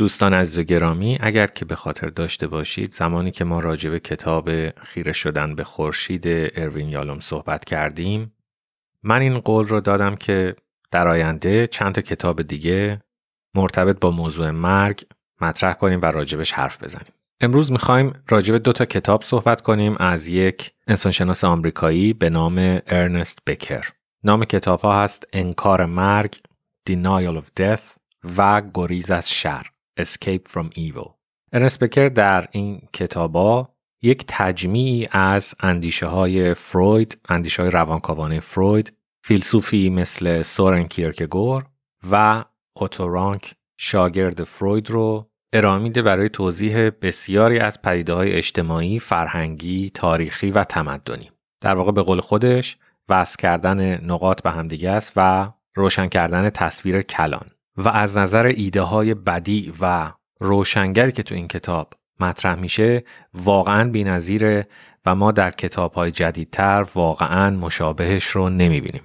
دوستان عزیز و گرامی اگر که به خاطر داشته باشید زمانی که ما راجع به کتاب خیره شدن به خورشید اروین یالوم صحبت کردیم من این قول رو دادم که در آینده چند تا کتاب دیگه مرتبط با موضوع مرگ مطرح کنیم و راجبش حرف بزنیم امروز میخوایم راجب دو تا کتاب صحبت کنیم از یک انسانشناس آمریکایی به نام ارنست بکر نام کتاب ها هست انکار مرگ Denial of Death و گریز از شر Escape from Evil در این کتابا یک تجمیعی از اندیشه های فروید، اندیشه های روانکاوانه فروید، فیلسوفی مثل سورن کیرکگور و اوتورانک شاگرد فروید رو ارائه برای توضیح بسیاری از پدیده های اجتماعی، فرهنگی، تاریخی و تمدنی. در واقع به قول خودش وصل کردن نقاط به همدیگه است و روشن کردن تصویر کلان. و از نظر ایده های بدی و روشنگر که تو این کتاب مطرح میشه واقعا بینظیره و ما در کتاب های جدیدتر واقعا مشابهش رو نمیبینیم.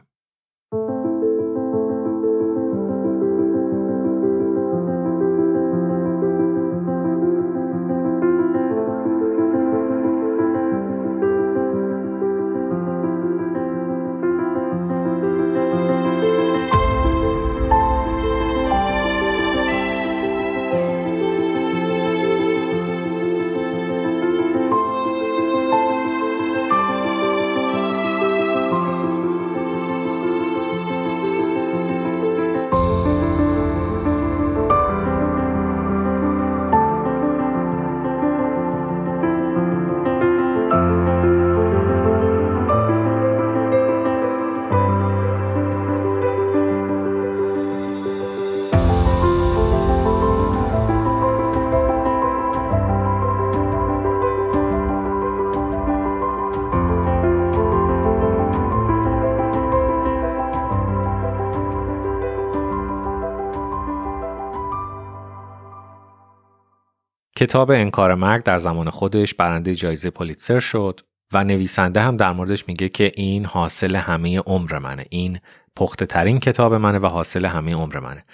کتاب انکار مرگ در زمان خودش برنده جایزه پولیتسر شد و نویسنده هم در موردش میگه که این حاصل همه عمر منه این پخته ترین کتاب منه و حاصل همه عمر منه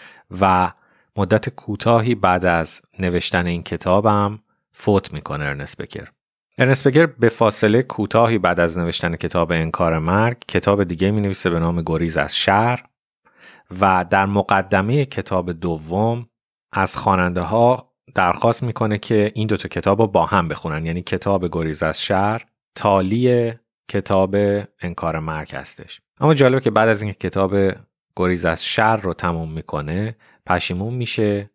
و مدت کوتاهی بعد از نوشتن این کتابم فوت میکنه ارنست بکر ارنست بکر به فاصله کوتاهی بعد از نوشتن کتاب انکار مرگ کتاب دیگه می نویسه به نام گریز از شهر و در مقدمه کتاب دوم از خواننده ها درخواست میکنه که این دوتا کتاب رو با هم بخونن یعنی کتاب گریز از شهر تالی کتاب انکار مرگ هستش اما جالبه که بعد از اینکه کتاب گریز از شر رو تموم میکنه پشیمون میشه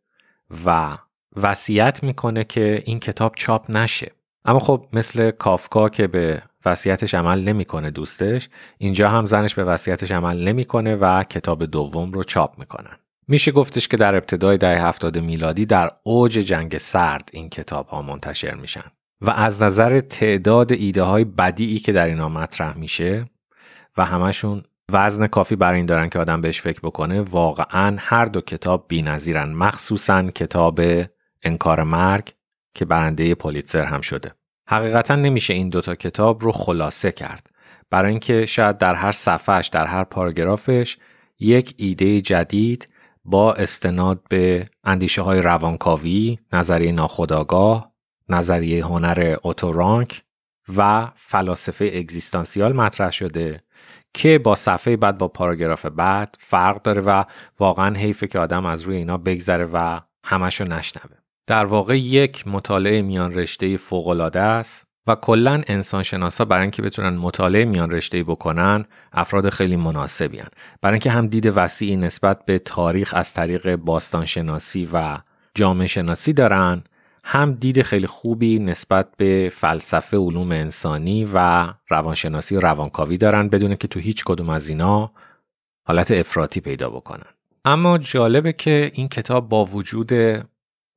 و وصیت میکنه که این کتاب چاپ نشه اما خب مثل کافکا که به وصیتش عمل نمیکنه دوستش اینجا هم زنش به وصیتش عمل نمیکنه و کتاب دوم رو چاپ میکنن میشه گفتش که در ابتدای دهه هفتاد میلادی در اوج جنگ سرد این کتاب ها منتشر میشن و از نظر تعداد ایده های بدیعی که در اینا مطرح میشه و همشون وزن کافی برای این دارن که آدم بهش فکر بکنه واقعا هر دو کتاب نظیرن مخصوصا کتاب انکار مرگ که برنده پولیتسر هم شده حقیقتا نمیشه این دوتا کتاب رو خلاصه کرد برای اینکه شاید در هر صفحهش در هر پاراگرافش یک ایده جدید با استناد به اندیشه های روانکاوی، نظریه ناخودآگاه، نظریه هنر اوتورانک و فلاسفه اگزیستانسیال مطرح شده که با صفحه بعد با پاراگراف بعد فرق داره و واقعا حیفه که آدم از روی اینا بگذره و همشو نشنوه. در واقع یک مطالعه میان رشته فوقالعاده است و کلا شناسا برای اینکه بتونن مطالعه میان رشته بکنن افراد خیلی مناسبی برای اینکه هم دید وسیعی نسبت به تاریخ از طریق باستانشناسی و جامعه شناسی دارن هم دید خیلی خوبی نسبت به فلسفه علوم انسانی و روانشناسی و روانکاوی دارن بدون که تو هیچ کدوم از اینا حالت افراطی پیدا بکنن اما جالبه که این کتاب با وجود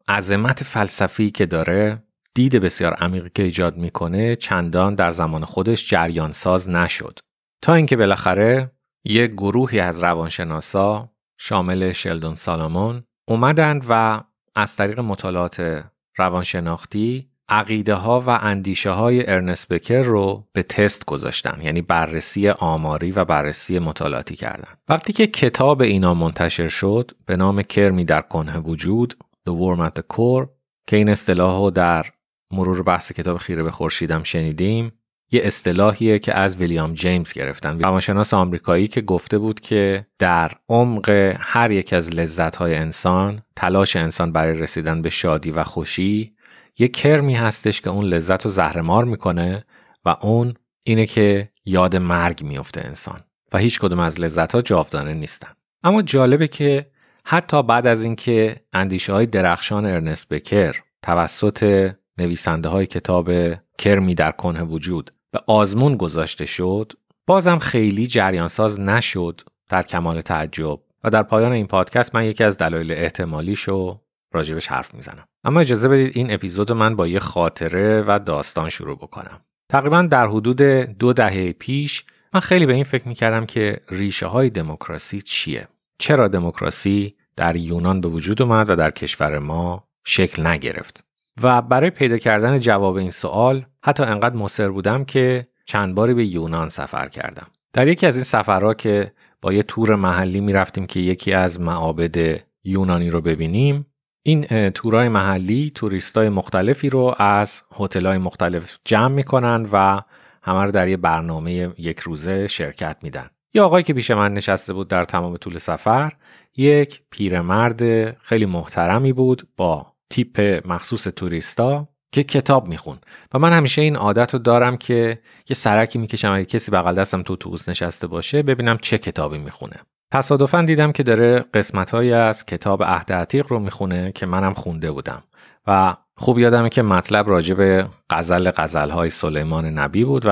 عظمت فلسفی که داره دید بسیار عمیقی که ایجاد میکنه چندان در زمان خودش جریان ساز نشد تا اینکه بالاخره یک گروهی از روانشناسا شامل شلدون سالامون اومدند و از طریق مطالعات روانشناختی عقیده ها و اندیشه های ارنست بکر رو به تست گذاشتن یعنی بررسی آماری و بررسی مطالعاتی کردن وقتی که کتاب اینا منتشر شد به نام کرمی در کنه وجود The Worm at the Core که این اصطلاح رو در مرور بحث کتاب خیره به خورشیدم شنیدیم یه اصطلاحیه که از ویلیام جیمز گرفتن روانشناس آمریکایی که گفته بود که در عمق هر یک از لذت‌های انسان تلاش انسان برای رسیدن به شادی و خوشی یه کرمی هستش که اون لذت رو زهرمار میکنه و اون اینه که یاد مرگ میفته انسان و هیچ کدوم از لذت ها جاودانه نیستن اما جالبه که حتی بعد از اینکه اندیشه های درخشان ارنست بکر توسط نویسنده های کتاب کرمی در کنه وجود به آزمون گذاشته شد بازم خیلی جریانساز نشد در کمال تعجب و در پایان این پادکست من یکی از دلایل احتمالیشو راجبش حرف میزنم اما اجازه بدید این اپیزود من با یه خاطره و داستان شروع بکنم تقریبا در حدود دو دهه پیش من خیلی به این فکر میکردم که ریشه های دموکراسی چیه چرا دموکراسی در یونان به وجود اومد و در کشور ما شکل نگرفت و برای پیدا کردن جواب این سوال حتی انقدر مصر بودم که چند باری به یونان سفر کردم. در یکی از این سفرها که با یه تور محلی می رفتیم که یکی از معابد یونانی رو ببینیم این تورای محلی توریستای مختلفی رو از هتلای مختلف جمع میکنن و همه رو در یه برنامه یک روزه شرکت میدن. یه آقایی که پیش من نشسته بود در تمام طول سفر یک پیرمرد خیلی محترمی بود با تیپ مخصوص توریستا که کتاب میخون و من همیشه این عادت رو دارم که یه سرکی میکشم اگه کسی بغل دستم تو اتوبوس نشسته باشه ببینم چه کتابی میخونه تصادفا دیدم که داره قسمتهایی از کتاب عهد عتیق رو میخونه که منم خونده بودم و خوب یادمه که مطلب راجع به غزل غزلهای سلیمان نبی بود و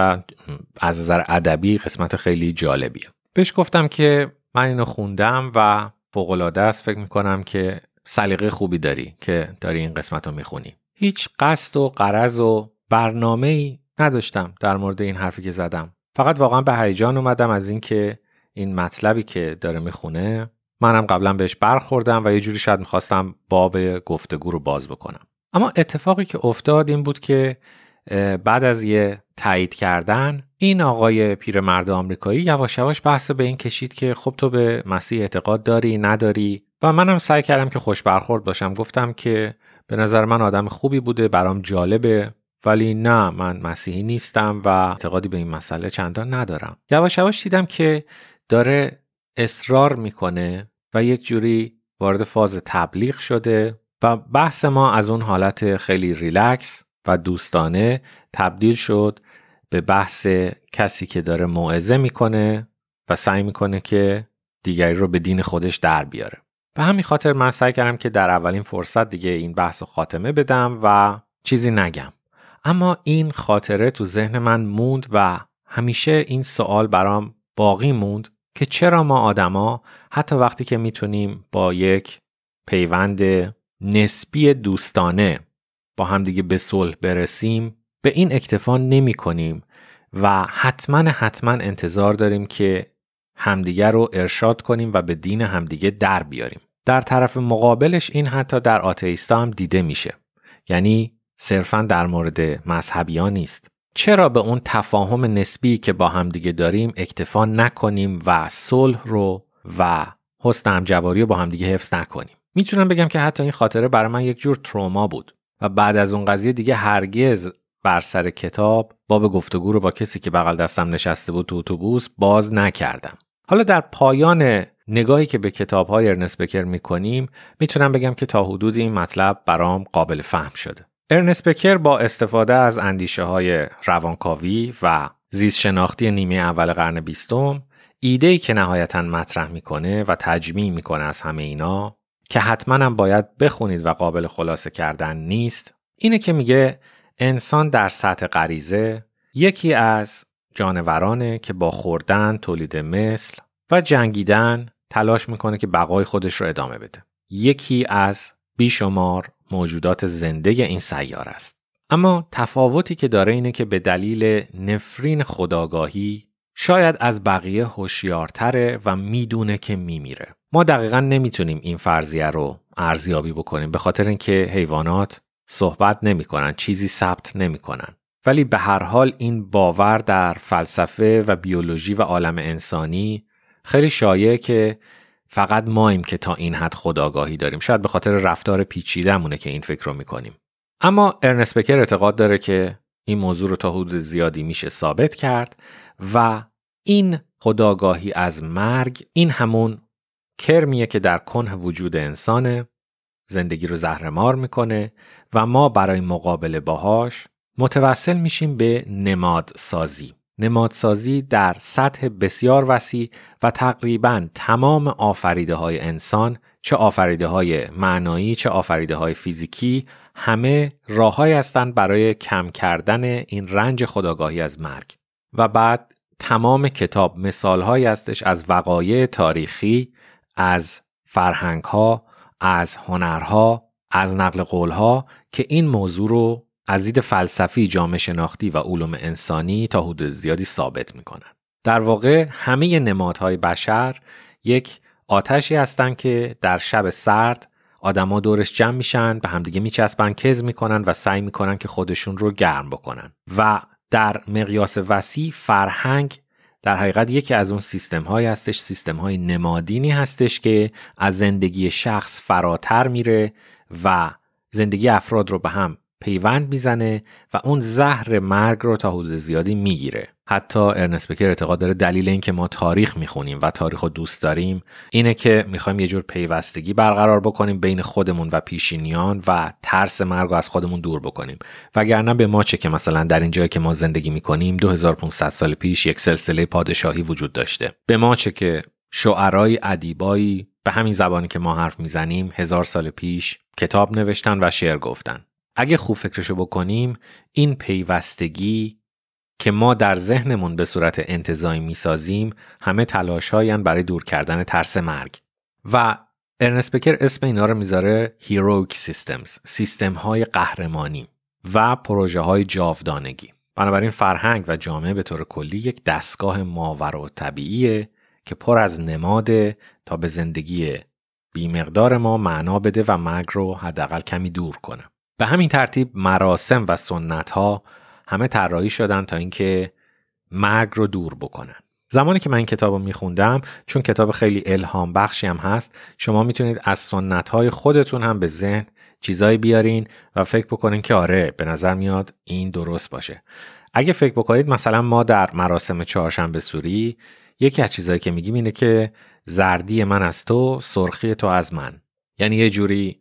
از نظر ادبی قسمت خیلی جالبیه بهش گفتم که من اینو خوندم و فوقالعاده است فکر میکنم که سلیقه خوبی داری که داری این قسمت رو میخونی هیچ قصد و قرض و برنامه ای نداشتم در مورد این حرفی که زدم فقط واقعا به هیجان اومدم از اینکه این مطلبی که داره میخونه منم قبلا بهش برخوردم و یه جوری شاید میخواستم باب گفتگو رو باز بکنم اما اتفاقی که افتاد این بود که بعد از یه تایید کردن این آقای پیرمرد آمریکایی یواش یواش بحث به این کشید که خب تو به مسیح اعتقاد داری نداری و منم سعی کردم که خوش برخورد باشم گفتم که به نظر من آدم خوبی بوده برام جالبه ولی نه من مسیحی نیستم و اعتقادی به این مسئله چندان ندارم یواش یواش دیدم که داره اصرار میکنه و یک جوری وارد فاز تبلیغ شده و بحث ما از اون حالت خیلی ریلکس و دوستانه تبدیل شد به بحث کسی که داره موعظه میکنه و سعی میکنه که دیگری رو به دین خودش در بیاره به همین خاطر من سعی کردم که در اولین فرصت دیگه این بحث رو خاتمه بدم و چیزی نگم اما این خاطره تو ذهن من موند و همیشه این سوال برام باقی موند که چرا ما آدما حتی وقتی که میتونیم با یک پیوند نسبی دوستانه با همدیگه به صلح برسیم به این اکتفا نمی کنیم و حتما حتما انتظار داریم که همدیگه رو ارشاد کنیم و به دین همدیگه در بیاریم در طرف مقابلش این حتی در آتئیستا هم دیده میشه یعنی صرفا در مورد مذهبی ها نیست چرا به اون تفاهم نسبی که با همدیگه داریم اکتفا نکنیم و صلح رو و حسن همجواری رو با همدیگه حفظ نکنیم میتونم بگم که حتی این خاطره برای من یک جور تروما بود و بعد از اون قضیه دیگه هرگز بر سر کتاب باب گفتگو رو با کسی که بغل دستم نشسته بود تو اتوبوس باز نکردم حالا در پایان نگاهی که به کتاب های ارنست بکر میکنیم میتونم بگم که تا حدود این مطلب برام قابل فهم شده. ارنس بکر با استفاده از اندیشه های روانکاوی و زیست شناختی نیمه اول قرن بیستم ایده که نهایتا مطرح میکنه و تجمیع میکنه از همه اینا که حتما هم باید بخونید و قابل خلاصه کردن نیست اینه که میگه انسان در سطح غریزه یکی از جانورانه که با خوردن، تولید مثل و جنگیدن تلاش میکنه که بقای خودش رو ادامه بده. یکی از بیشمار موجودات زنده این سیار است. اما تفاوتی که داره اینه که به دلیل نفرین خداگاهی شاید از بقیه هوشیارتره و میدونه که میمیره. ما دقیقا نمیتونیم این فرضیه رو ارزیابی بکنیم به خاطر اینکه حیوانات صحبت نمیکنن، چیزی ثبت نمیکنن. ولی به هر حال این باور در فلسفه و بیولوژی و عالم انسانی خیلی شایعه که فقط مایم که تا این حد خداگاهی داریم شاید به خاطر رفتار پیچیدمونه که این فکر رو میکنیم اما ارنست بکر اعتقاد داره که این موضوع رو تا حدود زیادی میشه ثابت کرد و این خداگاهی از مرگ این همون کرمیه که در کنه وجود انسانه زندگی رو زهرمار میکنه و ما برای مقابله باهاش متوسل میشیم به نماد سازی نمادسازی در سطح بسیار وسیع و تقریبا تمام آفریده های انسان چه آفریده های معنایی چه آفریده های فیزیکی همه راههایی هستند برای کم کردن این رنج خداگاهی از مرگ و بعد تمام کتاب های هستش از وقایع تاریخی از ها، از هنرها از نقل ها که این موضوع رو از دید فلسفی جامعه شناختی و علوم انسانی تا حدود زیادی ثابت می در واقع همه نمادهای بشر یک آتشی هستند که در شب سرد آدما دورش جمع میشن به همدیگه میچسبن کز میکنن و سعی میکنن که خودشون رو گرم بکنن و در مقیاس وسیع فرهنگ در حقیقت یکی از اون سیستم های هستش سیستم های نمادینی هستش که از زندگی شخص فراتر میره و زندگی افراد رو به هم پیوند میزنه و اون زهر مرگ رو تا حدود زیادی میگیره حتی ارنست بکر اعتقاد داره دلیل اینکه ما تاریخ میخونیم و تاریخ رو دوست داریم اینه که میخوایم یه جور پیوستگی برقرار بکنیم بین خودمون و پیشینیان و ترس مرگ رو از خودمون دور بکنیم وگرنه به ما چه که مثلا در این جایی که ما زندگی میکنیم 2500 سال پیش یک سلسله پادشاهی وجود داشته به ما چه که شعرای ادیبایی به همین زبانی که ما حرف میزنیم هزار سال پیش کتاب نوشتن و شعر گفتن اگه خوب فکرشو بکنیم این پیوستگی که ما در ذهنمون به صورت انتظایی میسازیم همه تلاش برای دور کردن ترس مرگ و ارنست بکر اسم اینا رو میذاره هیروک سیستمز سیستم های قهرمانی و پروژه های جاودانگی بنابراین فرهنگ و جامعه به طور کلی یک دستگاه ماور و طبیعیه که پر از نماد تا به زندگی بیمقدار ما معنا بده و مرگ رو حداقل کمی دور کنه به همین ترتیب مراسم و سنت ها همه طراحی شدن تا اینکه مرگ رو دور بکنن زمانی که من کتاب رو میخوندم چون کتاب خیلی الهام بخشی هم هست شما میتونید از سنت های خودتون هم به ذهن چیزایی بیارین و فکر بکنین که آره به نظر میاد این درست باشه اگه فکر بکنید مثلا ما در مراسم چهارشنبه سوری یکی از چیزایی که میگیم اینه که زردی من از تو سرخی تو از من یعنی یه جوری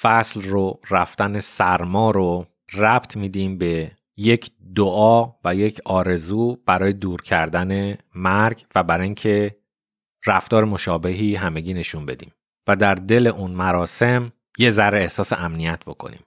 فصل رو رفتن سرما رو ربط میدیم به یک دعا و یک آرزو برای دور کردن مرگ و برای اینکه رفتار مشابهی همگی نشون بدیم و در دل اون مراسم یه ذره احساس امنیت بکنیم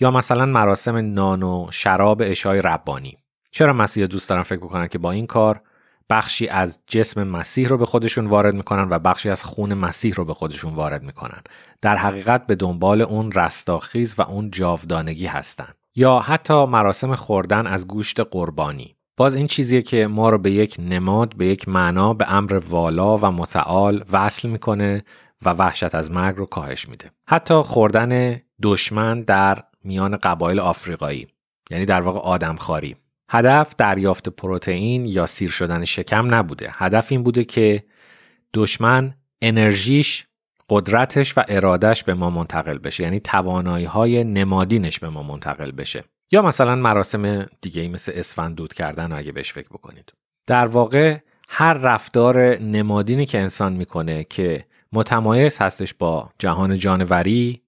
یا مثلا مراسم نان و شراب اشای ربانی چرا مسیح دوست دارم فکر بکنن که با این کار بخشی از جسم مسیح رو به خودشون وارد میکنن و بخشی از خون مسیح رو به خودشون وارد میکنن در حقیقت به دنبال اون رستاخیز و اون جاودانگی هستند یا حتی مراسم خوردن از گوشت قربانی باز این چیزیه که ما رو به یک نماد به یک معنا به امر والا و متعال وصل میکنه و وحشت از مرگ رو کاهش میده حتی خوردن دشمن در میان قبایل آفریقایی یعنی در واقع آدمخواری هدف دریافت پروتئین یا سیر شدن شکم نبوده هدف این بوده که دشمن انرژیش قدرتش و ارادش به ما منتقل بشه یعنی توانایی های نمادینش به ما منتقل بشه یا مثلا مراسم دیگه ای مثل اسفند دود کردن اگه بهش فکر بکنید در واقع هر رفتار نمادینی که انسان میکنه که متمایز هستش با جهان جانوری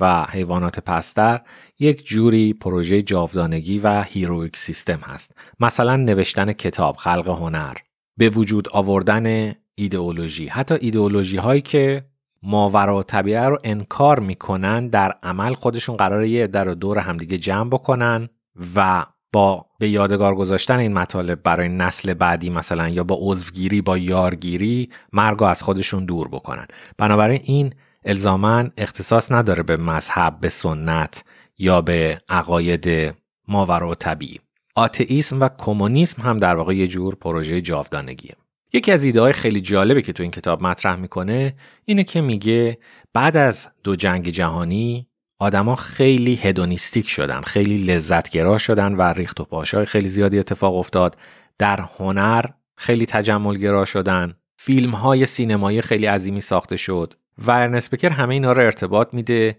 و حیوانات پستر یک جوری پروژه جاودانگی و هیرویک سیستم هست. مثلا نوشتن کتاب، خلق هنر، به وجود آوردن ایدئولوژی، حتی ایدئولوژی هایی که ماورا طبیعه رو انکار میکنن در عمل خودشون قرار یه در و دور همدیگه جمع بکنن و با به یادگار گذاشتن این مطالب برای نسل بعدی مثلا یا با عضوگیری با یارگیری مرگ از خودشون دور بکنن بنابراین این الزاما اختصاص نداره به مذهب به سنت یا به عقاید ماور و طبیعی آتئیسم و کمونیسم هم در واقع یه جور پروژه جاودانگیه یکی از ایده های خیلی جالبه که تو این کتاب مطرح میکنه اینه که میگه بعد از دو جنگ جهانی آدما خیلی هدونیستیک شدن خیلی لذتگرا شدن و ریخت و پاشای خیلی زیادی اتفاق افتاد در هنر خیلی تجملگرا شدن فیلم های سینمایی خیلی عظیمی ساخته شد و بکر همه اینا رو ارتباط میده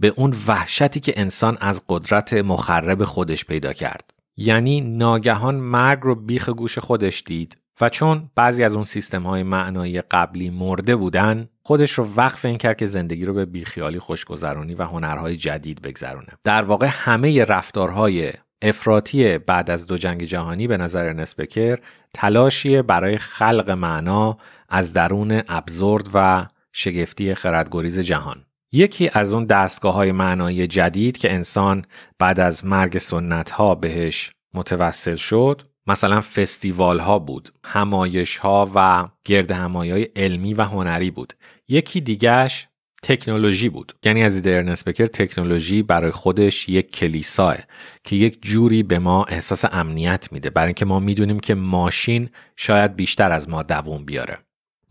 به اون وحشتی که انسان از قدرت مخرب خودش پیدا کرد یعنی ناگهان مرگ رو بیخ گوش خودش دید و چون بعضی از اون سیستم های معنایی قبلی مرده بودن خودش رو وقف این کرد که زندگی رو به بیخیالی خوشگذرونی و هنرهای جدید بگذرونه در واقع همه رفتارهای افراطی بعد از دو جنگ جهانی به نظر نسبکر تلاشیه برای خلق معنا از درون ابزورد و شگفتی خردگریز جهان یکی از اون دستگاه های معنایی جدید که انسان بعد از مرگ سنت ها بهش متوسل شد مثلا فستیوال ها بود همایش ها و گرد همایی های علمی و هنری بود یکی دیگهش تکنولوژی بود یعنی از دید بکر تکنولوژی برای خودش یک کلیساه که یک جوری به ما احساس امنیت میده برای اینکه ما میدونیم که ماشین شاید بیشتر از ما دووم بیاره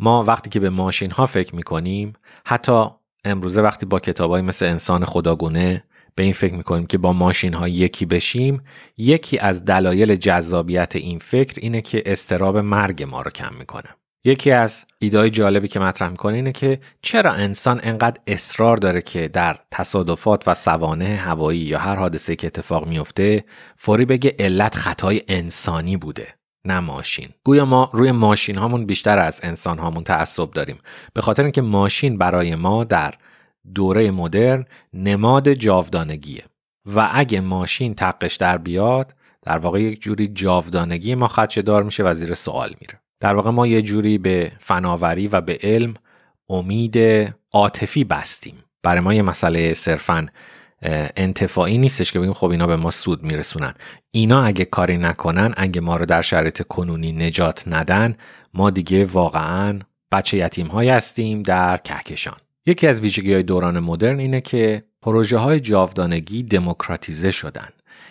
ما وقتی که به ماشین ها فکر می کنیم حتی امروزه وقتی با کتابایی مثل انسان خداگونه به این فکر می کنیم که با ماشین ها یکی بشیم یکی از دلایل جذابیت این فکر اینه که استراب مرگ ما رو کم میکنه یکی از ایدای جالبی که مطرح میکنه اینه که چرا انسان انقدر اصرار داره که در تصادفات و سوانه هوایی یا هر حادثه که اتفاق میفته فوری بگه علت خطای انسانی بوده نه ماشین گویا ما روی ماشین هامون بیشتر از انسان هامون تعصب داریم به خاطر اینکه ماشین برای ما در دوره مدرن نماد جاودانگیه و اگه ماشین تقش در بیاد در واقع یک جوری جاودانگی ما دار میشه و زیر سوال میره در واقع ما یه جوری به فناوری و به علم امید عاطفی بستیم برای ما یه مسئله صرفاً انتفاعی نیستش که بگیم خب اینا به ما سود میرسونن اینا اگه کاری نکنن اگه ما رو در شرایط کنونی نجات ندن ما دیگه واقعا بچه یتیم های هستیم در کهکشان یکی از ویژگی های دوران مدرن اینه که پروژه های جاودانگی دموکراتیزه شدن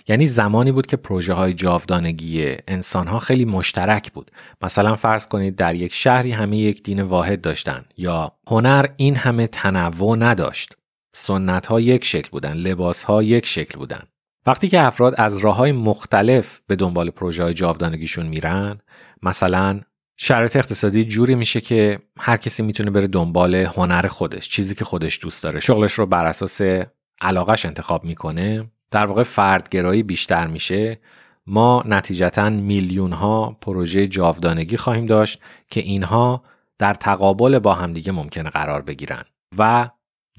یعنی زمانی بود که پروژه های جاودانگی انسان ها خیلی مشترک بود مثلا فرض کنید در یک شهری همه یک دین واحد داشتن یا هنر این همه تنوع نداشت سنت ها یک شکل بودن لباس ها یک شکل بودن وقتی که افراد از راه های مختلف به دنبال پروژه های جاودانگیشون میرن مثلا شرایط اقتصادی جوری میشه که هر کسی میتونه بره دنبال هنر خودش چیزی که خودش دوست داره شغلش رو بر اساس علاقش انتخاب میکنه در واقع فردگرایی بیشتر میشه ما نتیجتا میلیون ها پروژه جاودانگی خواهیم داشت که اینها در تقابل با همدیگه ممکنه قرار بگیرن و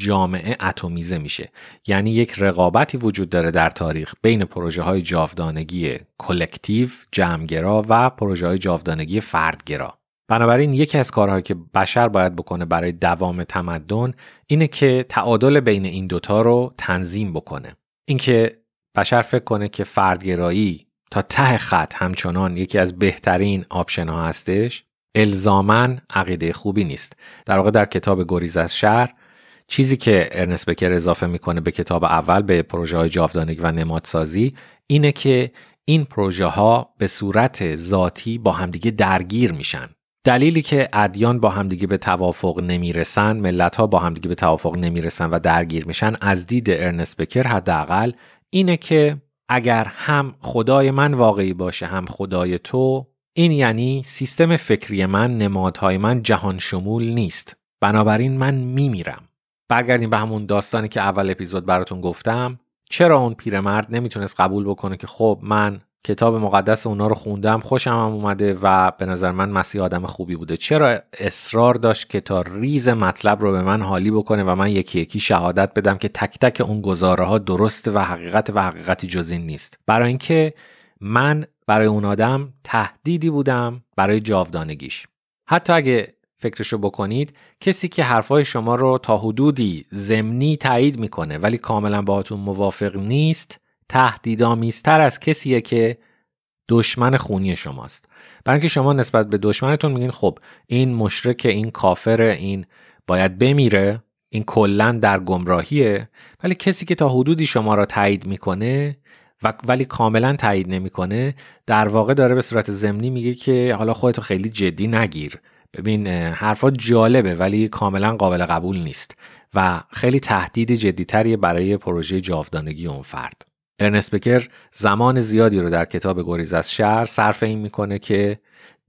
جامعه اتمیزه میشه یعنی یک رقابتی وجود داره در تاریخ بین پروژه های جاودانگی کلکتیو جمعگرا و پروژه های جاودانگی فردگرا بنابراین یکی از کارهایی که بشر باید بکنه برای دوام تمدن اینه که تعادل بین این دوتا رو تنظیم بکنه اینکه بشر فکر کنه که فردگرایی تا ته خط همچنان یکی از بهترین آپشن ها هستش الزامن عقیده خوبی نیست در واقع در کتاب گریز از شهر چیزی که ارنست بکر اضافه میکنه به کتاب اول به پروژه های جاودانگی و نمادسازی اینه که این پروژه ها به صورت ذاتی با همدیگه درگیر میشن دلیلی که ادیان با همدیگه به توافق نمیرسن ملت ها با همدیگه به توافق نمیرسن و درگیر میشن از دید ارنست بکر حداقل اینه که اگر هم خدای من واقعی باشه هم خدای تو این یعنی سیستم فکری من نمادهای من جهان شمول نیست بنابراین من میمیرم برگردیم به همون داستانی که اول اپیزود براتون گفتم چرا اون پیرمرد نمیتونست قبول بکنه که خب من کتاب مقدس اونا رو خوندم خوشم هم اومده و به نظر من مسیح آدم خوبی بوده چرا اصرار داشت که تا ریز مطلب رو به من حالی بکنه و من یکی یکی شهادت بدم که تک تک اون گزاره ها درست و حقیقت و حقیقتی جز این نیست برای اینکه من برای اون آدم تهدیدی بودم برای جاودانگیش حتی اگه فکرشو بکنید کسی که حرفهای شما رو تا حدودی زمینی تایید میکنه ولی کاملا باهاتون موافق نیست تهدیدآمیزتر از کسیه که دشمن خونی شماست برای اینکه شما نسبت به دشمنتون میگین خب این مشرک این کافر این باید بمیره این کلا در گمراهیه ولی کسی که تا حدودی شما را تایید میکنه و ولی کاملا تایید نمیکنه در واقع داره به صورت ضمنی میگه که حالا خودتو خیلی جدی نگیر ببین حرفا جالبه ولی کاملا قابل قبول نیست و خیلی تهدید جدیتری برای پروژه جاودانگی اون فرد ارنست بکر زمان زیادی رو در کتاب گریز از شهر صرف این میکنه که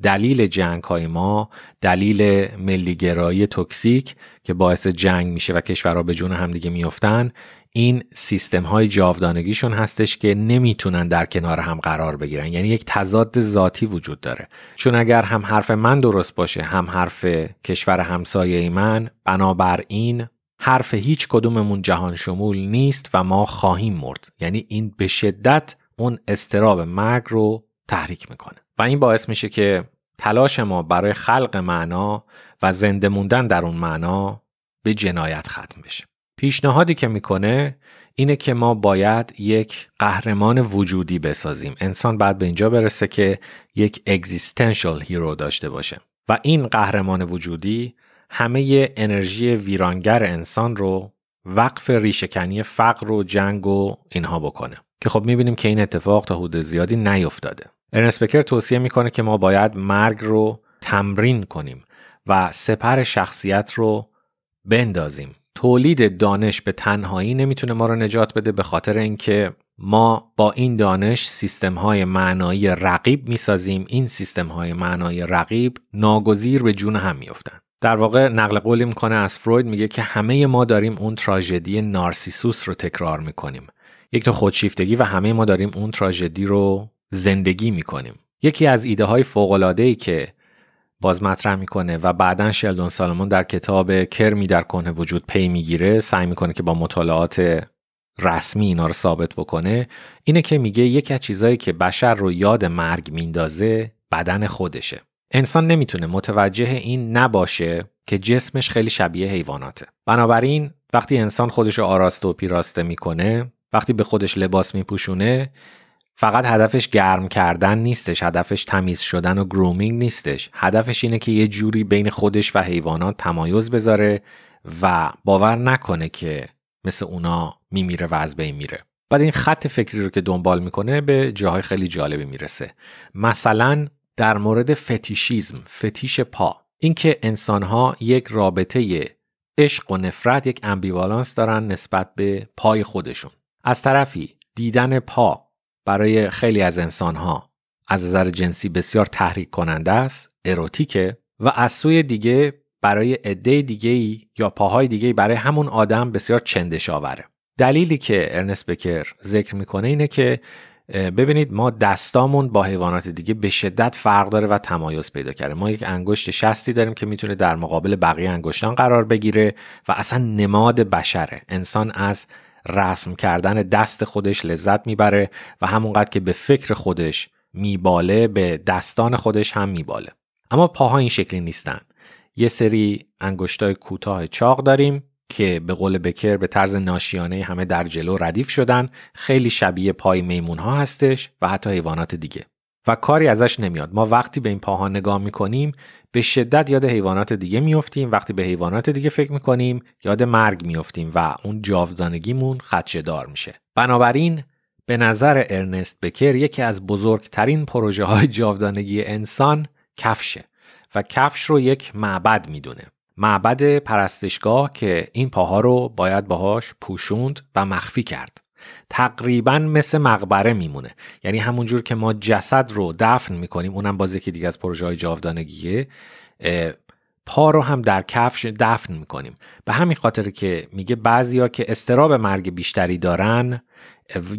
دلیل جنگ های ما دلیل ملیگرایی توکسیک که باعث جنگ میشه و کشورها به جون همدیگه میافتن این سیستم های جاودانگیشون هستش که نمیتونن در کنار هم قرار بگیرن یعنی یک تضاد ذاتی وجود داره چون اگر هم حرف من درست باشه هم حرف کشور همسایه من بنابراین حرف هیچ کدوممون جهان شمول نیست و ما خواهیم مرد یعنی این به شدت اون استراب مرگ رو تحریک میکنه و این باعث میشه که تلاش ما برای خلق معنا و زنده موندن در اون معنا به جنایت ختم بشه پیشنهادی که میکنه اینه که ما باید یک قهرمان وجودی بسازیم انسان باید به اینجا برسه که یک اگزیستنشال هیرو داشته باشه و این قهرمان وجودی همه انرژی ویرانگر انسان رو وقف ریشهکنی فقر و جنگ و اینها بکنه که خب میبینیم که این اتفاق تا حدود زیادی نیفتاده ارنس بکر توصیه میکنه که ما باید مرگ رو تمرین کنیم و سپر شخصیت رو بندازیم تولید دانش به تنهایی نمیتونه ما رو نجات بده به خاطر اینکه ما با این دانش سیستم های معنایی رقیب میسازیم این سیستم های معنایی رقیب ناگزیر به جون هم میفتن در واقع نقل قولی میکنه از فروید میگه که همه ما داریم اون تراژدی نارسیسوس رو تکرار میکنیم یک تا خودشیفتگی و همه ما داریم اون تراژدی رو زندگی میکنیم یکی از ایده های فوق ای که باز مطرح میکنه و بعدا شلدون سالمون در کتاب کرمی در کنه وجود پی میگیره سعی میکنه که با مطالعات رسمی اینا رو ثابت بکنه اینه که میگه یکی از چیزهایی که بشر رو یاد مرگ میندازه بدن خودشه انسان نمیتونه متوجه این نباشه که جسمش خیلی شبیه حیواناته بنابراین وقتی انسان خودش رو آراسته و پیراسته میکنه وقتی به خودش لباس میپوشونه فقط هدفش گرم کردن نیستش هدفش تمیز شدن و گرومینگ نیستش هدفش اینه که یه جوری بین خودش و حیوانات تمایز بذاره و باور نکنه که مثل اونا میمیره و از بین میره بعد این خط فکری رو که دنبال میکنه به جاهای خیلی جالبی میرسه مثلا در مورد فتیشیزم فتیش پا اینکه انسانها یک رابطه عشق و نفرت یک امبیوالانس دارن نسبت به پای خودشون از طرفی دیدن پا برای خیلی از انسانها از نظر جنسی بسیار تحریک کننده است، اروتیکه و از سوی دیگه برای عده دیگه یا پاهای دیگه برای همون آدم بسیار چندش آوره. دلیلی که ارنست بکر ذکر میکنه اینه که ببینید ما دستامون با حیوانات دیگه به شدت فرق داره و تمایز پیدا کرده ما یک انگشت شستی داریم که میتونه در مقابل بقیه انگشتان قرار بگیره و اصلا نماد بشره انسان از رسم کردن دست خودش لذت میبره و همونقدر که به فکر خودش میباله به دستان خودش هم میباله اما پاها این شکلی نیستن یه سری انگشتای کوتاه چاق داریم که به قول بکر به طرز ناشیانه همه در جلو ردیف شدن خیلی شبیه پای میمون ها هستش و حتی حیوانات دیگه و کاری ازش نمیاد ما وقتی به این پاها نگاه میکنیم به شدت یاد حیوانات دیگه میفتیم وقتی به حیوانات دیگه فکر میکنیم یاد مرگ میفتیم و اون جاودانگیمون خدشه دار میشه بنابراین به نظر ارنست بکر یکی از بزرگترین پروژه های جاودانگی انسان کفشه و کفش رو یک معبد میدونه معبد پرستشگاه که این پاها رو باید باهاش پوشوند و مخفی کرد تقریبا مثل مقبره میمونه یعنی همونجور که ما جسد رو دفن میکنیم اونم باز یکی دیگه از پروژه های جاودانگیه پا رو هم در کفش دفن میکنیم به همین خاطر که میگه بعضیا که استراب مرگ بیشتری دارن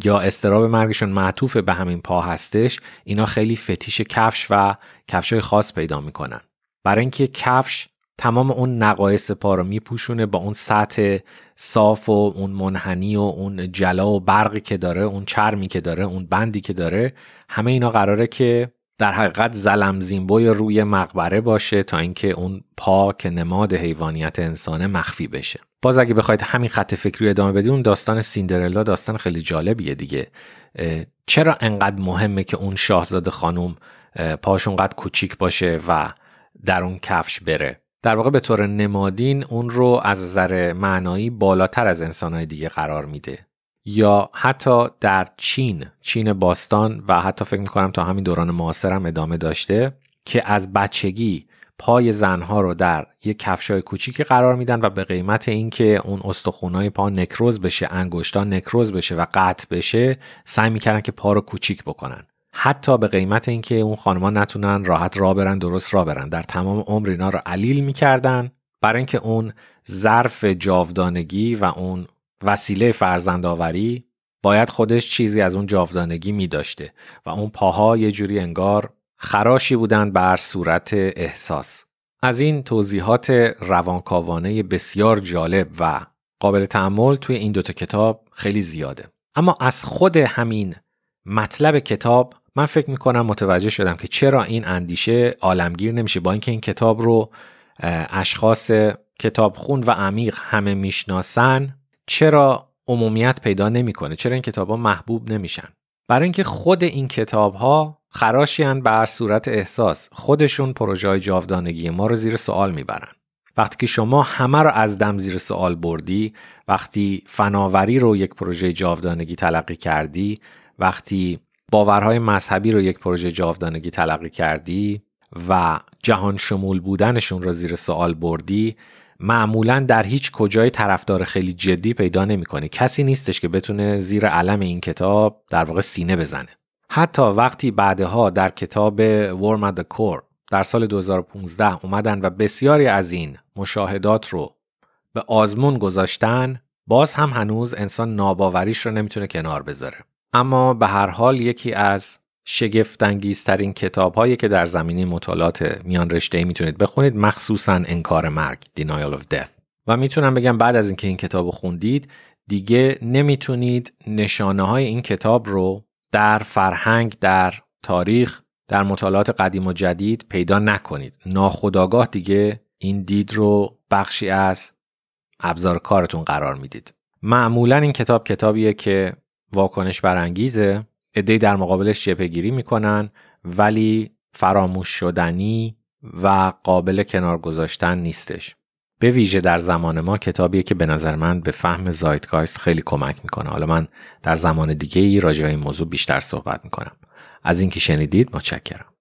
یا استراب مرگشون معطوف به همین پا هستش اینا خیلی فتیش کفش و کفش های خاص پیدا میکنن برای اینکه کفش تمام اون نقایص پا رو میپوشونه با اون سطح صاف و اون منحنی و اون جلا و برقی که داره اون چرمی که داره اون بندی که داره همه اینا قراره که در حقیقت زلم زیمبوی روی مقبره باشه تا اینکه اون پا که نماد حیوانیت انسانه مخفی بشه باز اگه بخواید همین خط فکری رو ادامه بدید اون داستان سیندرلا داستان خیلی جالبیه دیگه چرا انقدر مهمه که اون شاهزاده خانم پاش اونقدر کوچیک باشه و در اون کفش بره در واقع به طور نمادین اون رو از نظر معنایی بالاتر از انسانهای دیگه قرار میده یا حتی در چین چین باستان و حتی فکر میکنم تا همین دوران معاصرم ادامه داشته که از بچگی پای زنها رو در یک کفشای کوچیکی قرار میدن و به قیمت اینکه اون استخونای پا نکروز بشه انگشتان نکروز بشه و قطع بشه سعی میکردن که پا رو کوچیک بکنن حتی به قیمت اینکه اون خانما نتونن راحت را برن درست را برن در تمام عمر اینا رو علیل میکردن برای اینکه اون ظرف جاودانگی و اون وسیله فرزندآوری باید خودش چیزی از اون جاودانگی می داشته و اون پاها یه جوری انگار خراشی بودن بر صورت احساس از این توضیحات روانکاوانه بسیار جالب و قابل تعمل توی این دوتا کتاب خیلی زیاده اما از خود همین مطلب کتاب من فکر میکنم متوجه شدم که چرا این اندیشه عالمگیر نمیشه با اینکه این کتاب رو اشخاص خون و عمیق همه میشناسن چرا عمومیت پیدا نمیکنه چرا این کتاب ها محبوب نمیشن برای اینکه خود این کتاب ها خراشیان بر صورت احساس خودشون پروژه جاودانگی ما رو زیر سوال میبرن وقتی که شما همه رو از دم زیر سوال بردی وقتی فناوری رو یک پروژه جاودانگی تلقی کردی وقتی باورهای مذهبی رو یک پروژه جاودانگی تلقی کردی و جهان شمول بودنشون رو زیر سوال بردی معمولا در هیچ کجای طرفدار خیلی جدی پیدا کنی. کسی نیستش که بتونه زیر علم این کتاب در واقع سینه بزنه حتی وقتی بعدها در کتاب Warm at the Core در سال 2015 اومدن و بسیاری از این مشاهدات رو به آزمون گذاشتن باز هم هنوز انسان ناباوریش رو نمیتونه کنار بذاره اما به هر حال یکی از شگفتانگیزترین کتاب هایی که در زمینه مطالعات میان رشته میتونید بخونید مخصوصا انکار مرگ Denial of Death و میتونم بگم بعد از اینکه این کتاب رو خوندید دیگه نمیتونید نشانه های این کتاب رو در فرهنگ در تاریخ در مطالعات قدیم و جدید پیدا نکنید ناخداگاه دیگه این دید رو بخشی از ابزار کارتون قرار میدید معمولا این کتاب کتابیه که واکنش برانگیزه ایده در مقابلش چپگیری میکنن ولی فراموش شدنی و قابل کنار گذاشتن نیستش به ویژه در زمان ما کتابیه که به نظر من به فهم زایدکایست خیلی کمک میکنه حالا من در زمان دیگه ای راجع این موضوع بیشتر صحبت میکنم از اینکه شنیدید متشکرم